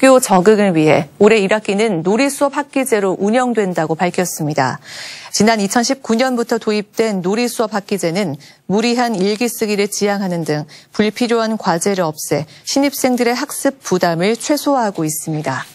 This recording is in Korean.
학교 적응을 위해 올해 1학기는 놀이 수업 학기제로 운영된다고 밝혔습니다. 지난 2019년부터 도입된 놀이 수업 학기제는 무리한 일기 쓰기를 지양하는 등 불필요한 과제를 없애 신입생들의 학습 부담을 최소화하고 있습니다.